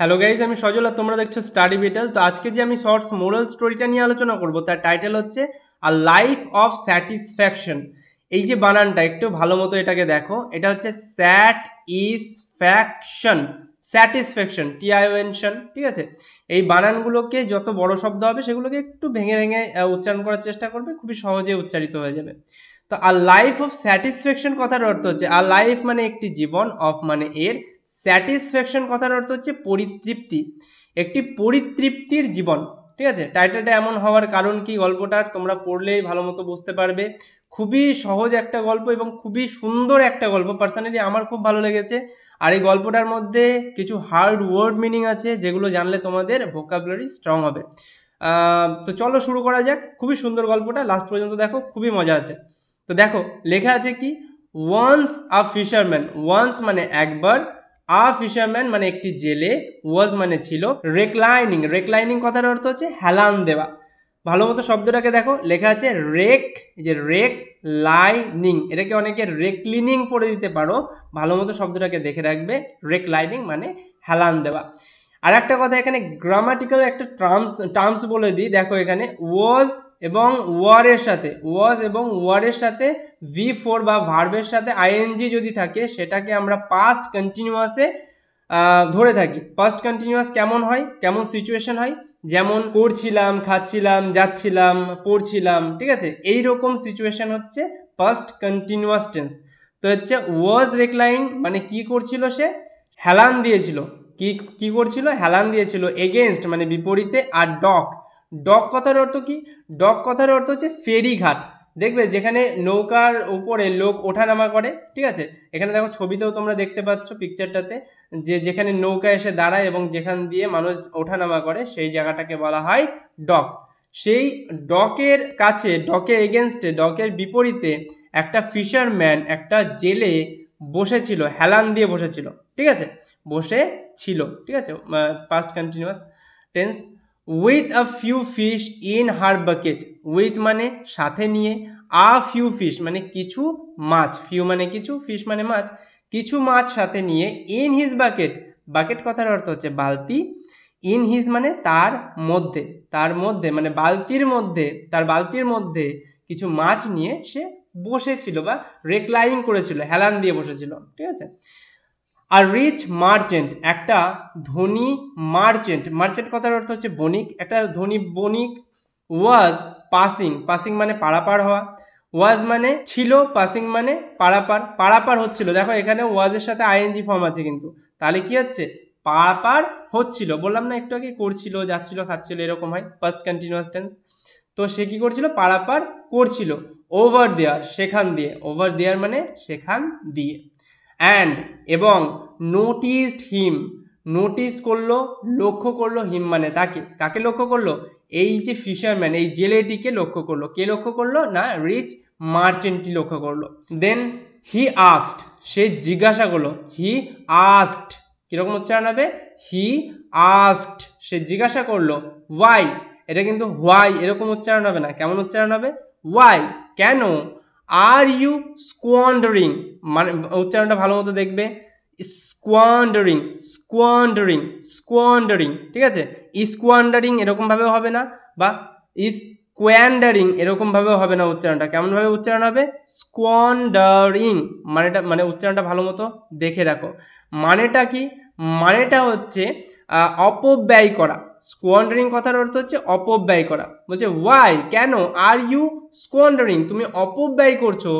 hello guys আমি সজল আর তোমরা দেখছো স্টাডি বিটেল তো আজকে যে আমি শর্টস মোরাল স্টোরিটা নিয়ে আলোচনা করব তার টাইটেল হচ্ছে আ লাইফ অফ স্যাটিসফ্যাকশন এই যে বানানটা একটু ভালো মতো এটাকে দেখো এটা হচ্ছে স্যাট ইজ ফ্যাকশন স্যাটিসফ্যাকশন টিআইওয়েনশন ঠিক আছে এই বানানগুলোকে যত বড় শব্দ হবে সেগুলোকে একটু ভেঙে ভেঙে উচ্চারণ করার চেষ্টা করবে খুবই সহজে উচ্চারিত হয়ে যাবে তো আর লাইফ অফ স্যাটিসফ্যাকশন কথার অর্থ হচ্ছে আর লাইফ মানে একটি জীবন অফ মানে এর স্যাটিসফ্যাকশন কথার অর্থ হচ্ছে পরিতৃপ্তি একটি পরিতৃপ্তির জীবন ঠিক আছে টাইটেলটা এমন হওয়ার কারণ কি গল্পটার তোমরা পড়লেই ভালো মতো বুঝতে পারবে খুবই সহজ একটা গল্প এবং খুবই সুন্দর একটা গল্প পার্সোনালি আমার খুব ভালো লেগেছে আর এই গল্পটার মধ্যে কিছু হার্ড ওয়ার্ড মিনিং আছে যেগুলো জানলে তোমাদের ভোকাবুলারি স্ট্রং হবে তো চলো শুরু করা যাক খুবই সুন্দর গল্পটা লাস্ট পর্যন্ত দেখো খুবই মজা আছে তো দেখো লেখা আছে কি ওয়ান্স আ ফিশারম্যান ওয়ান্স মানে একবার আ ফিশারম্যান মানে একটি জেলে ওয়াজ মানে ছিল রেকলাইনিং রেকলাইনিং কথার অর্থ হচ্ছে হেলান দেওয়া ভালো মতো শব্দটাকে দেখো লেখা আছে রেক যে রেক লাইনিং এটাকে অনেকে রেকলিনিং পড়ে দিতে পারো ভালো মতো শব্দটাকে দেখে রাখবে রেক মানে হেলান দেওয়া আর একটা কথা এখানে গ্রামাটিক্যাল একটা টার্মস টার্মস বলে দিই দেখো এখানে ওয়াজ এবং ওয়ারের সাথে ওয়াজ এবং ওয়ারের সাথে ভি ফোর বা ভার্বের সাথে আইএনজি যদি থাকে সেটাকে আমরা পাস্ট কন্টিনিউয়াসে ধরে থাকি পাস্ট কন্টিনিউয়াস কেমন হয় কেমন সিচুয়েশন হয় যেমন করছিলাম খাচ্ছিলাম যাচ্ছিলাম পড়ছিলাম ঠিক আছে এই রকম সিচুয়েশন হচ্ছে পাস্ট কন্টিনিউয়াস টেন্স তো হচ্ছে ওয়াজ রেক্লাইং মানে কি করছিল সে হেলান দিয়েছিল কি কি করছিল হেলান দিয়েছিল এগেনস্ট মানে বিপরীতে আর ডক ডক কথার অর্থ কি ডক কথার অর্থ হচ্ছে ফেরিঘাট দেখবে যেখানে নৌকার উপরে লোক ওঠানামা করে ঠিক আছে এখানে দেখো ছবিতেও তোমরা দেখতে পাচ্ছ পিকচারটাতে যে যেখানে নৌকা এসে দাঁড়ায় এবং যেখান দিয়ে মানুষ ওঠানামা করে সেই জায়গাটাকে বলা হয় ডক সেই ডকের কাছে ডকে এগেনস্টে ডকের বিপরীতে একটা ফিশারম্যান একটা জেলে বসেছিল হেলান দিয়ে বসেছিল ঠিক আছে বসে ছিল ঠিক আছে past continuous tense with a few fish in her bucket with মানে সাথে নিয়ে আ ফিউ ফিশ মানে কিছু মাছ ফিউ মানে কিছু ফিশ মানে মাছ কিছু মাছ সাথে নিয়ে ইন হিজ বাকেট বাকেট কথার অর্থ হচ্ছে বালতি ইন হিজ মানে তার মধ্যে তার মধ্যে মানে বালতির মধ্যে তার বালতির মধ্যে কিছু মাছ নিয়ে সে বসেছিল বা রেক্লাইং করেছিল হেলান দিয়ে বসেছিল ঠিক আছে আর রিচ মার্চেন্ট একটা ধনী মার্চেন্ট মার্চেন্ট কথার অর্থ হচ্ছে বণিক একটা ধনী বণিক ওয়াজ পাসিং পাসিং মানে পারাপার হওয়া ওয়াজ মানে ছিল পাসিং মানে পারাপার পারাপার হচ্ছিল দেখো এখানে ওয়াজের সাথে আইএনজি ফর্ম আছে কিন্তু তাহলে কি হচ্ছে পারাপার হচ্ছিল বললাম না একটু আগে করছিল যাচ্ছিল খাচ্ছিল এরকম হয় ফার্স্ট কন্টিনিউয়াস টেন্স তো সে কি করছিল পারাপার করছিল ওভার দেয়ার সেখান দিয়ে ওভার দেয়ার মানে সেখান দিয়ে অ্যান্ড এবং নোটিসড হিম নোটিস করলো লক্ষ্য করলো হিম মানে তাকে কাকে লক্ষ্য করলো এই যে ফিশারম্যান এই জেলেটিকে লক্ষ্য করলো কে লক্ষ্য করলো না রিচ মার্চেন্টটি লক্ষ্য করলো দেন হি আস্ট সে জিজ্ঞাসা করলো হি আস্কড কীরকম উচ্চারণ হবে হি আস্কড সে জিজ্ঞাসা করলো ওয়াই এটা কিন্তু হোয়াই এরকম উচ্চারণ হবে না কেমন উচ্চারণ হবে ওয়াই কেন আর ইউ স্কোয়ান্ডারিং মানে উচ্চারণটা ভালো মতো দেখবে স্কোয়ান্ডারিং স্কোয়ান্ডারিং স্কোয়ান্ডারিং ঠিক আছে স্কোয়ান্ডারিং এরকমভাবে হবে না বা ইস স্কোয়ান্ডারিং এরকমভাবেও হবে না উচ্চারণটা কেমনভাবে উচ্চারণ হবে স্কোয়ান্ডারিং মানেটা মানে উচ্চারণটা ভালো মতো দেখে রাখো মানেটা কি মানেটা হচ্ছে অপব্যয় করা স্কোয়ান্ডারিং কথার অর্থ হচ্ছে অপব্যয় করা বলছে ওয়াই কেন আর ইউ স্কোয়ান্ডারিং তুমি অপব্যয় করছো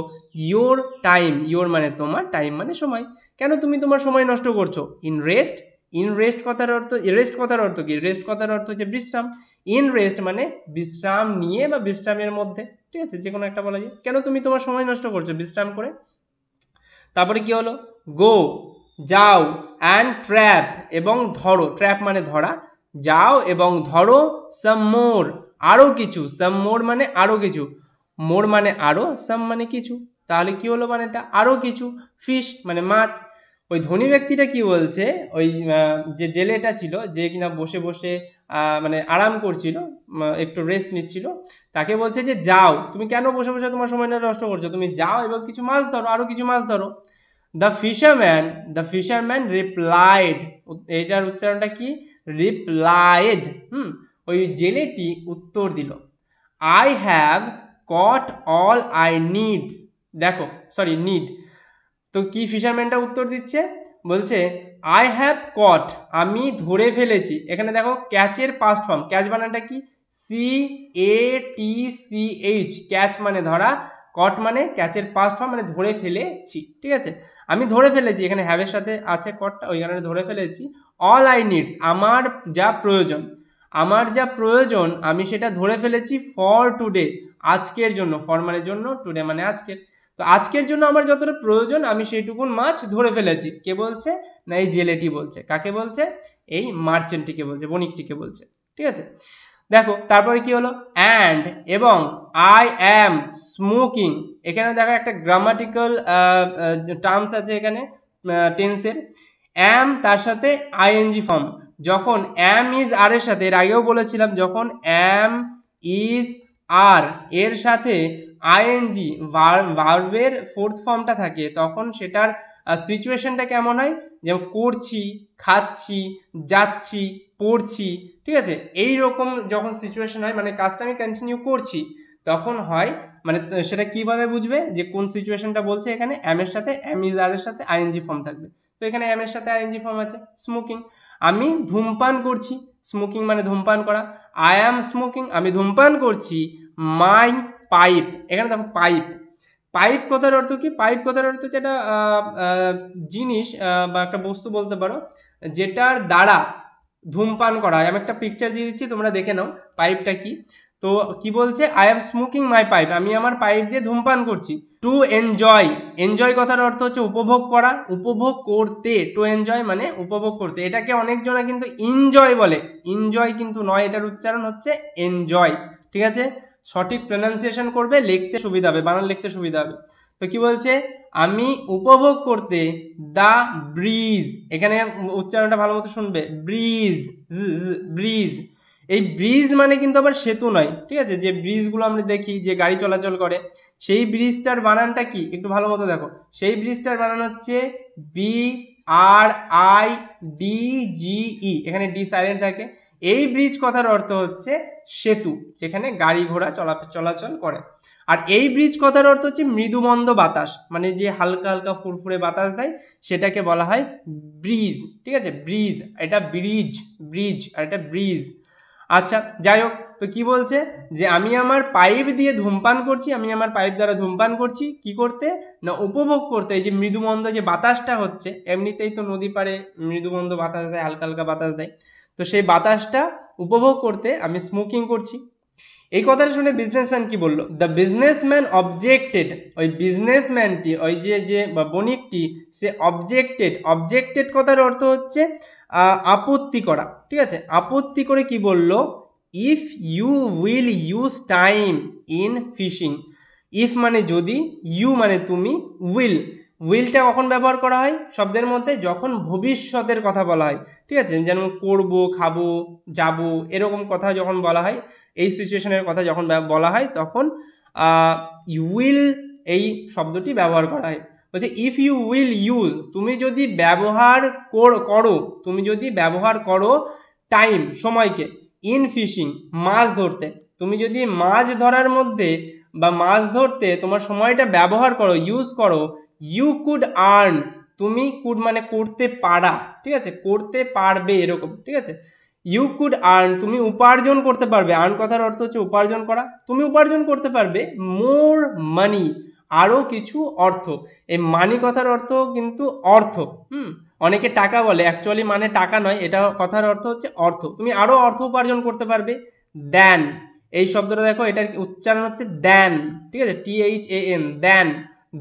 ইয়োর টাইম ইয়োর মানে তোমার টাইম মানে সময় কেন তুমি তোমার সময় নষ্ট করছো ইন রেস্ট ইন রেস্ট কথার অর্থ রেস্ট কথার অর্থ কি রেস্ট কথার অর্থ হচ্ছে বিশ্রাম ইন রেস্ট মানে বিশ্রাম নিয়ে বা বিশ্রামের মধ্যে ঠিক আছে যে কোনো একটা বলা যায় কেন তুমি তোমার সময় নষ্ট করছো বিশ্রাম করে তারপরে কি হলো গো যাও অ্যান্ড ট্র্যাপ এবং ধরো ট্র্যাপ মানে ধরা যাও এবং ধরো সাম মোর আরও কিছু সাম মোর মানে আরও কিছু মোর মানে আরও সাম মানে কিছু তাহলে কি হলো মানে এটা আরও কিছু ফিশ মানে মাছ ওই ধনী ব্যক্তিটা কি বলছে ওই যে জেলেটা ছিল যে কিনা বসে বসে মানে আরাম করছিল একটু রেস্ট নিচ্ছিল তাকে বলছে যে যাও তুমি কেন বসে বসে তোমার সময়টা নষ্ট করছো তুমি যাও এবং কিছু মাছ ধরো আরও কিছু মাছ ধরো the fisherman the fisherman replied এটার উচ্চারণটা কি রিপ্লাইড হুম ওই জেলেটি উত্তর দিল I have caught all I needs দেখো সরি নিড তো কি ফিশারম্যানটা উত্তর দিচ্ছে বলছে আই হ্যাভ কট আমি ধরে ফেলেছি এখানে দেখো ক্যাচের পাস্ট ফর্ম ক্যাচ বানানটা কি C A T C H catch মানে ধরা কট মানে ক্যাচের পাস্ট ফর্ম মানে ধরে ফেলেছি ঠিক আছে আমি ধরে ফেলেছি এখানে হ্যাভের সাথে আছে কটটা ওই কারণে ধরে ফেলেছি অল আই নিডস আমার যা প্রয়োজন আমার যা প্রয়োজন আমি সেটা ধরে ফেলেছি ফর টুডে আজকের জন্য ফরমালের জন্য টুডে মানে আজকের তো আজকের জন্য আমার যতটা প্রয়োজন আমি সেইটুকুন মাছ ধরে ফেলেছি কে বলছে না এই জেলেটি বলছে কাকে বলছে এই মার্চেন্টটিকে বলছে বণিকটিকে বলছে ঠিক আছে দেখো তারপরে কি হলো অ্যান্ড এবং আই অ্যাম স্মোকিং এখানে দেখো একটা গ্রামাটিক্যাল টার্মস আছে এখানে টেন্সের অ্যাম তার সাথে আইএনজি ফর্ম যখন অ্যাম ইজ আর এর সাথে এর আগেও বলেছিলাম যখন অ্যাম ইজ আর এর সাথে আইএনজি ভার্ভের ফোর্থ ফর্মটা থাকে তখন সেটার সিচুয়েশনটা কেমন হয় যেমন করছি খাচ্ছি যাচ্ছি পড়ছি ঠিক আছে এই রকম যখন সিচুয়েশন হয় মানে কাজটা আমি কন্টিনিউ করছি তখন হয় মানে সেটা কিভাবে বুঝবে যে কোন সিচুয়েশনটা বলছে এখানে অ্যামের সাথে অ্যাম ইজ আর এর সাথে আইএনজি ফর্ম থাকবে তো এখানে অ্যাম এর সাথে আইএনজি ফর্ম আছে স্মোকিং আমি ধূমপান করছি স্মোকিং মানে ধূমপান করা আই অ্যাম স্মোকিং আমি ধূমপান করছি মাই পাইপ এখানে দেখো পাইপ পাইপ কথার অর্থ কি পাইপ কথার অর্থ হচ্ছে একটা জিনিস বা একটা বস্তু বলতে পারো যেটার দ্বারা ধূমপান করা হয় আমি একটা পিকচার দিয়ে দিচ্ছি তোমরা দেখে নাও পাইপটা কি তো কি বলছে I am smoking my pipe আমি আমার পাইপ দিয়ে ধূমপান করছি টু এনজয় এনজয় কথার অর্থ হচ্ছে উপভোগ করা উপভোগ করতে টু এনজয় মানে উপভোগ করতে এটাকে অনেকজনা কিন্তু এনজয় বলে এনজয় কিন্তু নয় এটার উচ্চারণ হচ্ছে এনজয় ঠিক আছে সঠিক প্রনাউন্সিয়েশন করবে লিখতে সুবিধা হবে বানান লিখতে সুবিধা হবে তো কি বলছে আমি উপভোগ করতে দ্য ব্রিজ এখানে উচ্চারণটা ভালো মতো শুনবে ব্রিজ ব্রিজ এই ব্রিজ মানে কিন্তু আবার সেতু নয় ঠিক আছে যে ব্রিজগুলো আমরা দেখি যে গাড়ি চলাচল করে সেই ব্রিজটার বানানটা কি একটু ভালো মতো দেখো সেই ব্রিজটার বানান হচ্ছে B R I D G E এখানে ডি সাইলেন্ট থাকে এই ব্রিজ কথার অর্থ হচ্ছে সেতু যেখানে গাড়ি ঘোড়া চলা চলাচল করে আর এই ব্রিজ কথার অর্থ হচ্ছে মৃদুমন্দ বাতাস মানে যে হালকা হালকা ফুরফুরে বাতাস দেয় সেটাকে বলা হয় ব্রিজ ঠিক আছে ব্রিজ এটা ব্রিজ ব্রিজ আর এটা ব্রিজ আচ্ছা যাই হোক তো কি বলছে যে আমি আমার পাইপ দিয়ে ধূমপান করছি আমি আমার পাইপ দ্বারা ধূমপান করছি কি করতে না উপভোগ করতে এই যে মৃদুমন্দ যে বাতাসটা হচ্ছে এমনিতেই তো নদী পারে মৃদুমন্দ বাতাস দেয় হালকা হালকা বাতাস দেয় তো সেই বাতাসটা উপভোগ করতে আমি স্মোকিং করছি এই কথাটা শুনে বিজনেসম্যান কি বলল দ্য বিজনেসম্যান অবজেক্টেড ওই বিজনেসম্যানটি ওই যে যে বণিকটি সে অবজেক্টেড অবজেক্টেড কথার অর্থ হচ্ছে আপত্তি করা ঠিক আছে আপত্তি করে কি বলল if you will use time in fishing if মানে যদি ইউ মানে তুমি উইল উইলটা কখন ব্যবহার করা হয় শব্দের মধ্যে যখন ভবিষ্যতের কথা বলা হয় ঠিক আছে যেমন করবো খাবো যাব এরকম কথা যখন বলা হয় এই সিচুয়েশনের কথা যখন বলা হয় তখন উইল এই শব্দটি ব্যবহার করা হয় বলছে ইফ ইউ উইল ইউজ তুমি যদি ব্যবহার করো তুমি যদি ব্যবহার করো টাইম সময়কে ইন ফিশিং মাছ ধরতে তুমি যদি মাছ ধরার মধ্যে বা মাছ ধরতে তোমার সময়টা ব্যবহার করো ইউজ করো ইউ কুড আর্ন তুমি কুড মানে করতে পারা ঠিক আছে করতে পারবে এরকম ঠিক আছে ইউ কুড আর্ন তুমি উপার্জন করতে পারবে আর্ন কথার অর্থ হচ্ছে উপার্জন করা তুমি উপার্জন করতে পারবে মোর মানি আরও কিছু অর্থ এই মানি কথার অর্থ কিন্তু অর্থ হুম অনেকে টাকা বলে অ্যাকচুয়ালি মানে টাকা নয় এটা কথার অর্থ হচ্ছে অর্থ তুমি আরও অর্থ উপার্জন করতে পারবে দেন এই শব্দটা দেখো এটার উচ্চারণ হচ্ছে দেন ঠিক আছে টি এইচ এ এন দেন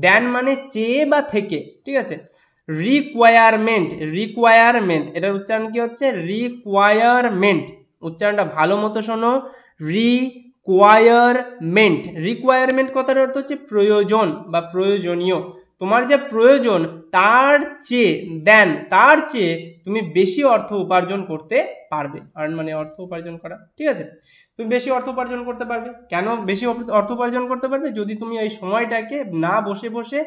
দেন মানে চেয়ে বা থেকে ঠিক আছে রিকোয়ারমেন্ট রিকোয়ারমেন্ট এটার উচ্চারণ কি হচ্ছে রিকোয়ারমেন্ট উচ্চারণটা ভালো মতো শোনো রিকোয়ারমেন্ট রিকোয়ারমেন্ট কথাটার অর্থ হচ্ছে প্রয়োজন বা প্রয়োজনীয় তোমার যে প্রয়োজন তার চেয়ে দেন তার চেয়ে তুমি বেশি অর্থ উপার্জন করতে পারবে আর্ন মানে অর্থ উপার্জন করা ঠিক আছে তুমি বেশি অর্থ উপার্জন করতে পারবে কেন বেশি অর্থ উপার্জন করতে পারবে যদি তুমি ওই সময়টাকে না বসে বসে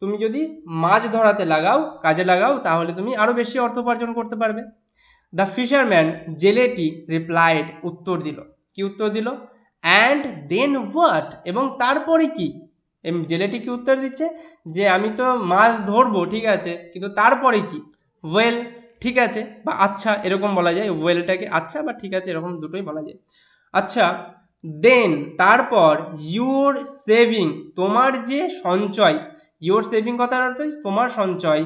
তুমি যদি মাছ ধরাতে লাগাও কাজে লাগাও তাহলে তুমি আরও বেশি অর্থ উপার্জন করতে পারবে দ্য ফিশারম্যান জেলেটি রিপ্লাইড উত্তর দিল কি উত্তর দিল অ্যান্ড দেন হোয়াট এবং তারপরে কি এম জেলেটি কি উত্তর দিচ্ছে যে আমি তো মাছ ধরবো ঠিক আছে কিন্তু তারপরে কি ওয়েল ঠিক আছে বা আচ্ছা এরকম বলা যায় ওয়েলটাকে আচ্ছা বা ঠিক আছে এরকম দুটোই বলা যায় আচ্ছা দেন তারপর ইউর সেভিং তোমার যে সঞ্চয় ইউর সেভিং কথার অর্থ তোমার সঞ্চয়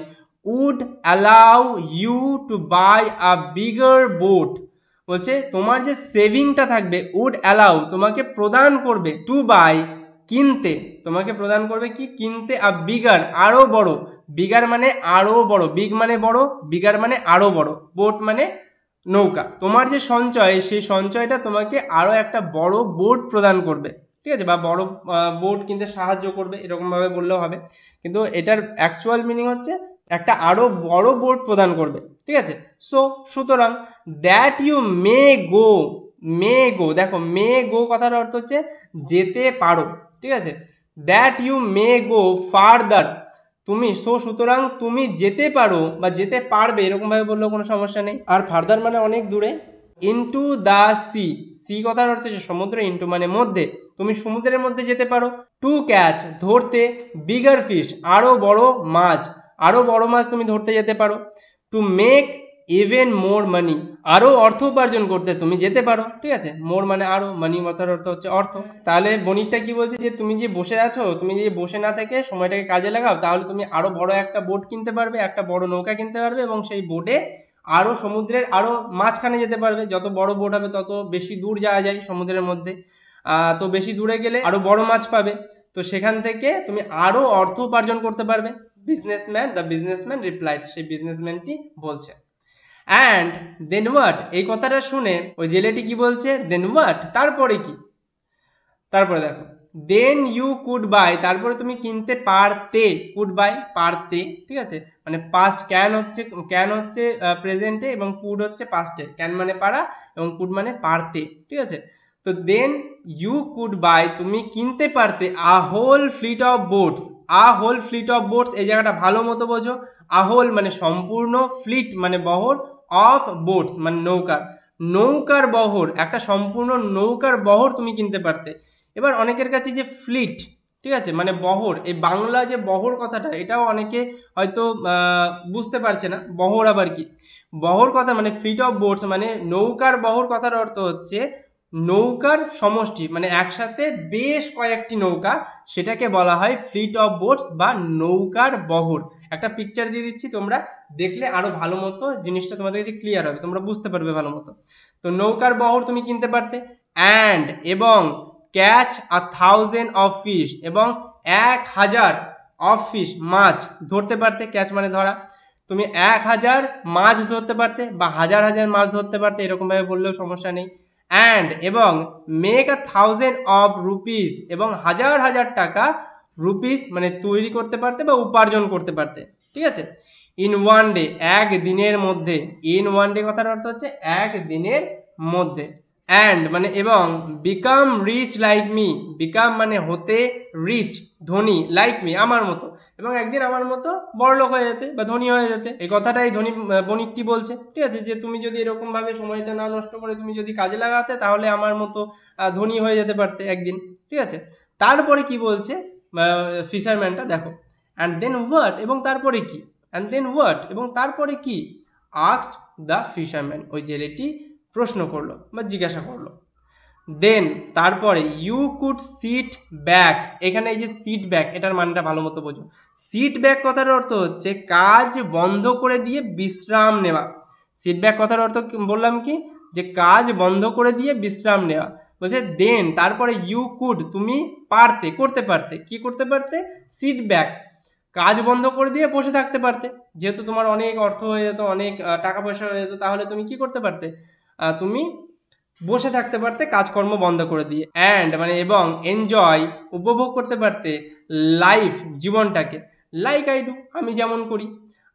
would allow you to buy a bigger boat বলছে তোমার যে সেভিংটা থাকবে উড অ্যালাউ তোমাকে প্রদান করবে টু বাই কিনতে তোমাকে প্রদান করবে কি কিনতে আর বিগার আরও বড় বিগার মানে আরও বড় বিগ মানে বড় বিগার মানে আরও বড় বোট মানে নৌকা তোমার যে সঞ্চয় সেই সঞ্চয়টা তোমাকে আরও একটা বড় বোট প্রদান করবে ঠিক আছে বা বড় বোট কিনতে সাহায্য করবে এরকমভাবে বললেও হবে কিন্তু এটার অ্যাকচুয়াল মিনিং হচ্ছে একটা আরও বড় বোট প্রদান করবে ঠিক আছে সো সুতরাং দ্যাট ইউ মে গো মে গো দেখো মে গো কথার অর্থ হচ্ছে যেতে পারো ঠিক আছে that you may go farther তুমি সো সুতরাং তুমি যেতে পারো বা যেতে পারবে এরকমভাবে বললেও কোনো সমস্যা নেই আর ফার্দার মানে অনেক দূরে ইন্টু দ্য সি সি কথার অর্থ হচ্ছে সমুদ্র ইনটু মানে মধ্যে তুমি সমুদ্রের মধ্যে যেতে পারো টু ক্যাচ ধরতে বিগার ফিশ আরও বড় মাছ আরও বড় মাছ তুমি ধরতে যেতে পারো to make even more money আরও অর্থ উপার্জন করতে তুমি যেতে পারো ঠিক আছে মোর মানে আরও মানি মতার অর্থ হচ্ছে অর্থ তাহলে বণিকটা কি বলছে যে তুমি যে বসে আছো তুমি যে বসে না থেকে সময়টাকে কাজে লাগাও তাহলে তুমি আরও বড় একটা বোট কিনতে পারবে একটা বড় নৌকা কিনতে পারবে এবং সেই বোটে আরও সমুদ্রের আরও মাঝখানে যেতে পারবে যত বড় বোট হবে তত বেশি দূর যাওয়া যায় সমুদ্রের মধ্যে তো বেশি দূরে গেলে আরও বড় মাছ পাবে তো সেখান থেকে তুমি আরও অর্থ উপার্জন করতে পারবে বিজনেসম্যান দ্য বিজনেসম্যান রিপ্লাইড সেই বিজনেসম্যানটি বলছে অ্যান্ড দেন ওয়াট এই কথাটা শুনে ওই জেলেটি কি বলছে দেন ওয়াট তারপরে কি তারপরে দেখো দেন ইউ কুড বাই তারপরে তুমি কিনতে পারতে কুড বাই পারতে ঠিক আছে মানে পাস্ট ক্যান হচ্ছে ক্যান হচ্ছে প্রেজেন্টে এবং কুড হচ্ছে পাস্টে ক্যান মানে পারা এবং কুড মানে পারতে ঠিক আছে তো দেন ইউ কুড বাই তুমি কিনতে পারতে a whole fleet of boats a whole fleet of boats এই জায়গাটা ভালো মতো বোঝো আহোল মানে সম্পূর্ণ ফ্লিট মানে বহর অফ বোটস মানে নৌকার নৌকার বহর একটা সম্পূর্ণ নৌকার বহর তুমি কিনতে পারতে এবার অনেকের কাছে যে ফ্লিট ঠিক আছে মানে বহর এই বাংলা যে বহর কথাটা এটাও অনেকে হয়তো বুঝতে পারছে না বহর আবার কি বহর কথা মানে ফ্লিট অফ বোটস মানে নৌকার বহর কথার অর্থ হচ্ছে নৌকার সমষ্টি মানে একসাথে বেশ কয়েকটি নৌকা সেটাকে বলা হয় ফ্লিট অফ বোটস বা নৌকার বহর একটা পিকচার দিয়ে দিচ্ছি তোমরা দেখলে আরও ভালো মতো জিনিসটা তোমাদের কাছে ক্লিয়ার হবে তোমরা বুঝতে পারবে ভালো মতো তো নৌকার বহর তুমি কিনতে পারতে অ্যান্ড এবং catch a thousand of fish এবং এক হাজার অফ ফিশ মাছ ধরতে পারতে ক্যাচ মানে ধরা তুমি এক হাজার মাছ ধরতে পারতে বা হাজার হাজার মাছ ধরতে পারতে এরকমভাবে বললেও সমস্যা নেই অ্যান্ড এবং make a thousand of rupees এবং হাজার হাজার টাকা রুপিস মানে তৈরি করতে পারতে বা উপার্জন করতে পারতে ঠিক আছে ইন ওয়ান ডে এক দিনের মধ্যে ইন ওয়ান ডে কথার অর্থ হচ্ছে এক দিনের মধ্যে অ্যান্ড মানে এবং become rich like me become মানে হতে রিচ ধনী লাইক মি আমার মতো এবং একদিন আমার মতো বড়লোক হয়ে যেতে বা ধনী হয়ে যেতে এই কথাটাই ধনী বণিকটি বলছে ঠিক আছে যে তুমি যদি এরকমভাবে সময়টা না নষ্ট করে তুমি যদি কাজে লাগাতে তাহলে আমার মতো ধনী হয়ে যেতে পারতে একদিন ঠিক আছে তারপরে কি বলছে ফিশারম্যানটা দেখো অ্যান্ড দেন হোয়াট এবং তারপরে কি অ্যান্ড দেন হোয়াট এবং তারপরে কি আস্ট দ্য ফিশারম্যান ওই জেলেটি প্রশ্ন করলো বা জিজ্ঞাসা করলো দেন তারপরে ইউ কুড সিট ব্যাক এখানে এই যে সিট ব্যাক এটার মানটা ভালো মতো বোঝো সিট ব্যাক কথার অর্থ হচ্ছে কাজ বন্ধ করে দিয়ে বিশ্রাম নেওয়া সিট ব্যাক কথার অর্থ বললাম কি যে কাজ বন্ধ করে দিয়ে বিশ্রাম নেওয়া বলছে দেন তারপরে ইউ কুড তুমি পারতে করতে পারতে কি করতে পারতে সিট ব্যাক কাজ বন্ধ করে দিয়ে বসে থাকতে পারতে যেহেতু তোমার অনেক অর্থ হয়ে যেত অনেক টাকা পয়সা হয়ে যেত তাহলে তুমি কি করতে পারতে তুমি বসে থাকতে পারতে কাজকর্ম বন্ধ করে দিয়ে অ্যান্ড মানে এবং এনজয় উপভোগ করতে পারতে লাইফ জীবনটাকে লাইক আই ডু আমি যেমন করি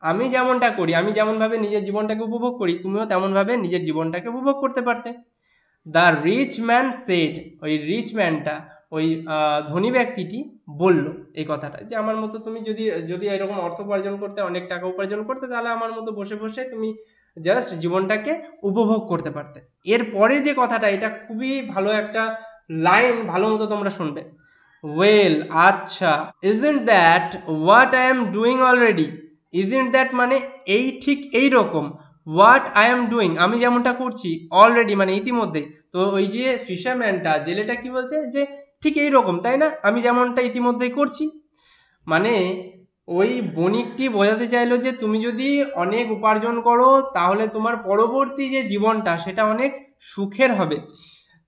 আমি যেমনটা করি আমি যেমনভাবে নিজের জীবনটাকে উপভোগ করি তুমিও তেমনভাবে নিজের জীবনটাকে উপভোগ করতে পারতে দ্য রিচ ম্যান সেট ওই রিচ ম্যানটা ওই ধনী ব্যক্তিটি বলল এই কথাটা যে আমার মতো তুমি যদি যদি এরকম অর্থ উপার্জন করতে অনেক টাকা উপার্জন করতে তাহলে আমার মতো বসে বসে তুমি জাস্ট জীবনটাকে উপভোগ করতে পারতে এরপরে যে কথাটা এটা খুবই ভালো একটা লাইন ভালো মতো তোমরা শুনবে ওয়েল আচ্ছা isn't that what I am doing already isn't that মানে এই ঠিক এই রকম হোয়াট আই এম ডুইং আমি যেমনটা করছি অলরেডি মানে ইতিমধ্যেই তো ওই যে ফিশারম্যানটা জেলেটা কি বলছে যে ঠিক এই রকম তাই না আমি যেমনটা ইতিমধ্যেই করছি মানে ওই বণিকটি বোঝাতে চাইলো যে তুমি যদি অনেক উপার্জন করো তাহলে তোমার পরবর্তী যে জীবনটা সেটা অনেক সুখের হবে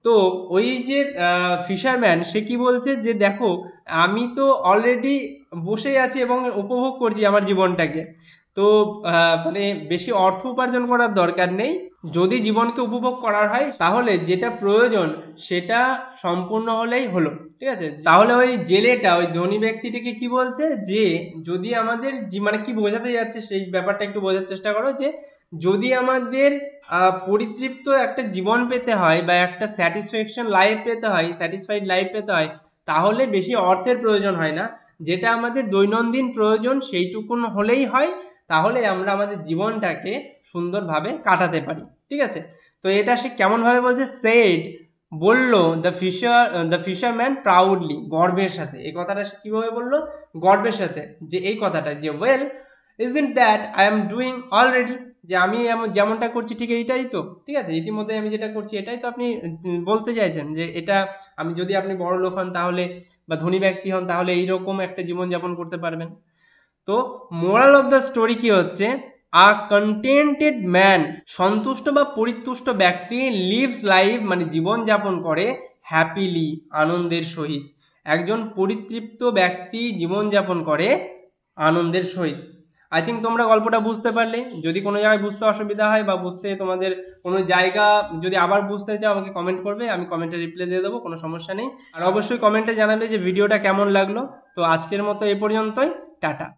তো ওই যে ফিশারম্যান সে কি বলছে যে দেখো আমি তো অলরেডি বসে আছি এবং উপভোগ করছি আমার জীবনটাকে তো মানে বেশি অর্থ উপার্জন করার দরকার নেই যদি জীবনকে উপভোগ করার হয় তাহলে যেটা প্রয়োজন সেটা সম্পূর্ণ হলেই হলো ঠিক আছে তাহলে ওই জেলেটা ওই ধনী ব্যক্তিটিকে কি বলছে যে যদি আমাদের মানে কি বোঝাতে যাচ্ছে সেই ব্যাপারটা একটু বোঝার চেষ্টা করো যে যদি আমাদের পরিতৃপ্ত একটা জীবন পেতে হয় বা একটা স্যাটিসফ্যাকশন লাইফ পেতে হয় স্যাটিসফাইড লাইফ পেতে হয় তাহলে বেশি অর্থের প্রয়োজন হয় না যেটা আমাদের দৈনন্দিন প্রয়োজন সেইটুকুন হলেই হয় তাহলে আমরা আমাদের জীবনটাকে সুন্দরভাবে কাটাতে পারি ঠিক আছে তো এটা সে কেমনভাবে বলছে সেড বলল the fisher the fisherman proudly গর্বের সাথে এই কথাটা সে কীভাবে বললো গর্বের সাথে যে এই কথাটা যে well isn't that I am doing already যে আমি যেমনটা করছি ঠিক এইটাই তো ঠিক আছে ইতিমধ্যে আমি যেটা করছি এটাই তো আপনি বলতে চাইছেন যে এটা আমি যদি আপনি বড় লোক হন তাহলে বা ধনী ব্যক্তি হন তাহলে এইরকম একটা জীবনযাপন করতে পারবেন তো মোরাল অফ দ্য স্টোরি কি হচ্ছে আ কন্টেন্টেড ম্যান সন্তুষ্ট বা পরিতুষ্ট ব্যক্তি লিভস লাইফ মানে জীবনযাপন করে হ্যাপিলি আনন্দের সহিত একজন পরিতৃপ্ত ব্যক্তি জীবনযাপন করে আনন্দের সহিত আই থিঙ্ক তোমরা গল্পটা বুঝতে পারলে যদি কোনো জায়গায় বুঝতে অসুবিধা হয় বা বুঝতে তোমাদের কোনো জায়গা যদি আবার বুঝতে চাও আমাকে কমেন্ট করবে আমি কমেন্টে রিপ্লাই দিয়ে দেবো কোনো সমস্যা নেই আর অবশ্যই কমেন্টে জানাবে যে ভিডিওটা কেমন লাগলো তো আজকের মতো এ পর্যন্তই টাটা